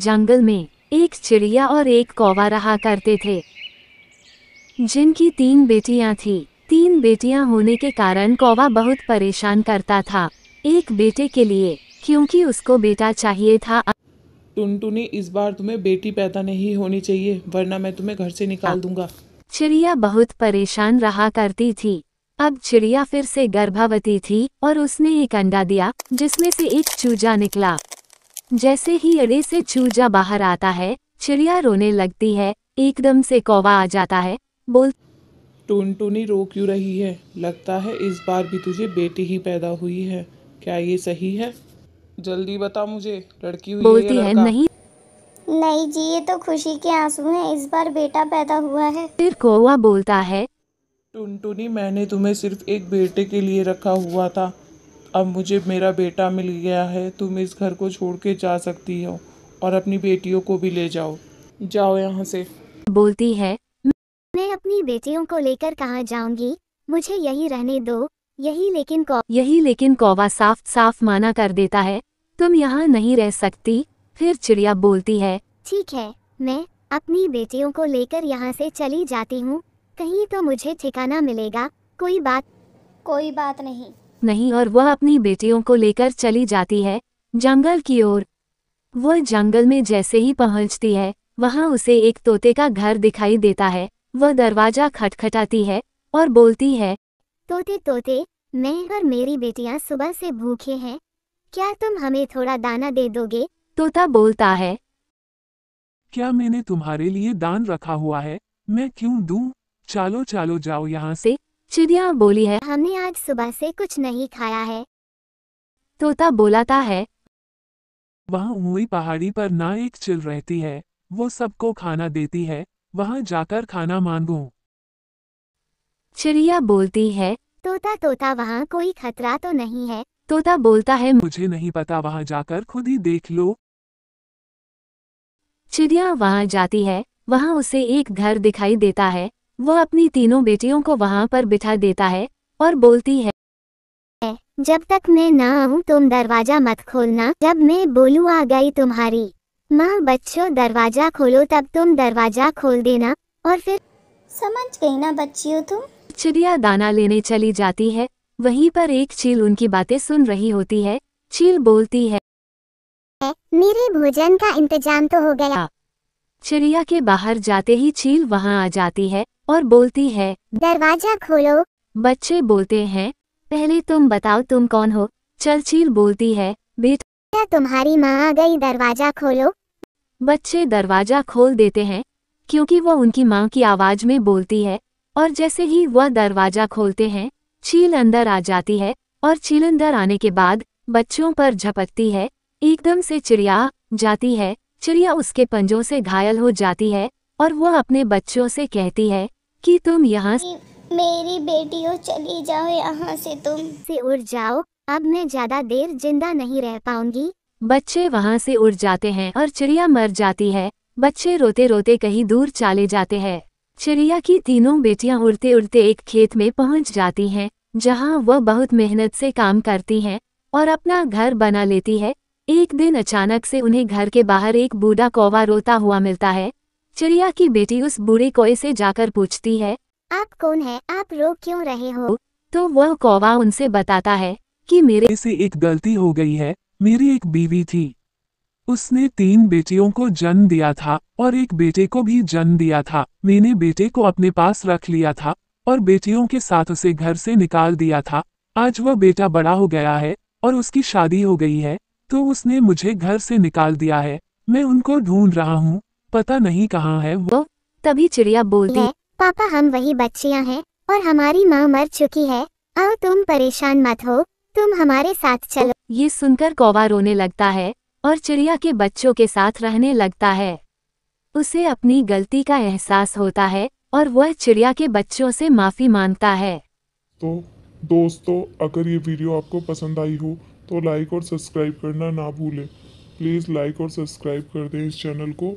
जंगल में एक चिड़िया और एक कौवा रहा करते थे जिनकी तीन बेटियां थी तीन बेटियां होने के कारण कौवा बहुत परेशान करता था एक बेटे के लिए क्योंकि उसको बेटा चाहिए था टुनटुनी इस बार तुम्हें बेटी पैदा नहीं होनी चाहिए वरना मैं तुम्हें घर से निकाल हाँ। दूंगा चिड़िया बहुत परेशान रहा करती थी अब चिड़िया फिर से गर्भवती थी और उसने एक अंडा दिया जिसमें से एक चूजा निकला जैसे ही अड़े से चूजा बाहर आता है चिड़िया रोने लगती है एकदम से कौवा आ जाता है बोल टूनी रो क्यों रही है लगता है इस बार भी तुझे बेटी ही पैदा हुई है क्या ये सही है जल्दी बता मुझे लड़की हुई बोलती है, है नहीं नहीं जी ये तो खुशी के आंसू हैं इस बार बेटा पैदा हुआ है फिर कौवा बोलता है टुनटुनी मैंने तुम्हें सिर्फ एक बेटे के लिए रखा हुआ था अब मुझे मेरा बेटा मिल गया है तुम इस घर को छोड़ के जा सकती हो और अपनी बेटियों को भी ले जाओ जाओ यहाँ से बोलती है मैं अपनी बेटियों को लेकर कहाँ जाऊंगी मुझे यही रहने दो यही लेकिन कौ... यही लेकिन कौवा साफ साफ माना कर देता है तुम यहाँ नहीं रह सकती फिर चिड़िया बोलती है ठीक है मैं अपनी बेटियों को लेकर यहाँ से चली जाती हूँ कहीं तो मुझे ठिकाना मिलेगा कोई बात कोई बात नहीं नहीं और वह अपनी बेटियों को लेकर चली जाती है जंगल की ओर वह जंगल में जैसे ही पहुंचती है वहां उसे एक तोते का घर दिखाई देता है वह दरवाजा खटखटाती है और बोलती है तोते तोते मैं और मेरी बेटियां सुबह से भूखे हैं क्या तुम हमें थोड़ा दाना दे दोगे तोता बोलता है क्या मैंने तुम्हारे लिए दान रखा हुआ है मैं क्यों दूं? चालो चालो जाओ यहाँ से चिड़िया बोली है हमने आज सुबह से कुछ नहीं खाया है तोता बोलाता है वहाँ हुई पहाड़ी पर ना एक चिल रहती है वो सबको खाना देती है वहाँ जाकर खाना मांगू चिड़िया बोलती है तोता तोता वहाँ कोई खतरा तो नहीं है तोता बोलता है मुझे नहीं पता वहाँ जाकर खुद ही देख लो चिड़िया वहाँ जाती है वहाँ उसे एक घर दिखाई देता है वह अपनी तीनों बेटियों को वहां पर बिठा देता है और बोलती है जब तक मैं ना आऊँ तुम दरवाजा मत खोलना जब मैं बोलूँ आ गई तुम्हारी माँ बच्चों दरवाजा खोलो तब तुम दरवाजा खोल देना और फिर समझ गई ना बच्चियों तुम चिड़िया दाना लेने चली जाती है वहीं पर एक चील उनकी बातें सुन रही होती है चील बोलती है मेरे भोजन का इंतजाम तो हो गया चिड़िया के बाहर जाते ही चील वहाँ आ जाती है और बोलती है दरवाजा खोलो बच्चे बोलते हैं पहले तुम बताओ तुम कौन हो चलचील बोलती है बेटा तुम्हारी माँ आ गई दरवाजा खोलो बच्चे दरवाजा खोल देते हैं क्योंकि वह उनकी माँ की आवाज में बोलती है और जैसे ही वह दरवाजा खोलते हैं चील अंदर आ जाती है और चील अंदर आने के बाद बच्चों पर झपकती है एकदम से चिड़िया जाती है चिड़िया उसके पंजों से घायल हो जाती है और वह अपने बच्चों से कहती है कि तुम यहाँ मेरी बेटी हो चली जाओ यहाँ से तुम से उड़ जाओ अब मैं ज्यादा देर जिंदा नहीं रह पाऊंगी बच्चे वहाँ से उड़ जाते हैं और चिड़िया मर जाती है बच्चे रोते रोते कहीं दूर चले जाते हैं चिड़िया की तीनों बेटियाँ उड़ते उड़ते एक खेत में पहुँच जाती हैं जहाँ वह बहुत मेहनत से काम करती हैं और अपना घर बना लेती है एक दिन अचानक से उन्हें घर के बाहर एक बूढ़ा कौवा रोता हुआ मिलता है चिड़िया की बेटी उस बूढ़े कोए से जाकर पूछती है आप कौन है आप रो क्यों रहे हो तो वह कौवा उनसे बताता है कि मेरे से एक गलती हो गई है मेरी एक बीवी थी उसने तीन बेटियों को जन्म दिया था और एक बेटे को भी जन्म दिया था मैंने बेटे को अपने पास रख लिया था और बेटियों के साथ उसे घर से निकाल दिया था आज वह बेटा बड़ा हो गया है और उसकी शादी हो गई है तो उसने मुझे घर से निकाल दिया है मैं उनको ढूंढ रहा हूँ पता नहीं कहाँ है वो तभी चिड़िया बोलती पापा हम वही बच्चियाँ हैं और हमारी माँ मर चुकी है आओ तुम परेशान मत हो तुम हमारे साथ चलो तो ये सुनकर कौवा रोने लगता है और चिड़िया के बच्चों के साथ रहने लगता है उसे अपनी गलती का एहसास होता है और वह चिड़िया के बच्चों से माफ़ी मांगता है तो दोस्तों अगर ये वीडियो आपको पसंद आई हो तो लाइक और सब्सक्राइब करना ना भूलें प्लीज़ लाइक और सब्सक्राइब कर दें इस चैनल को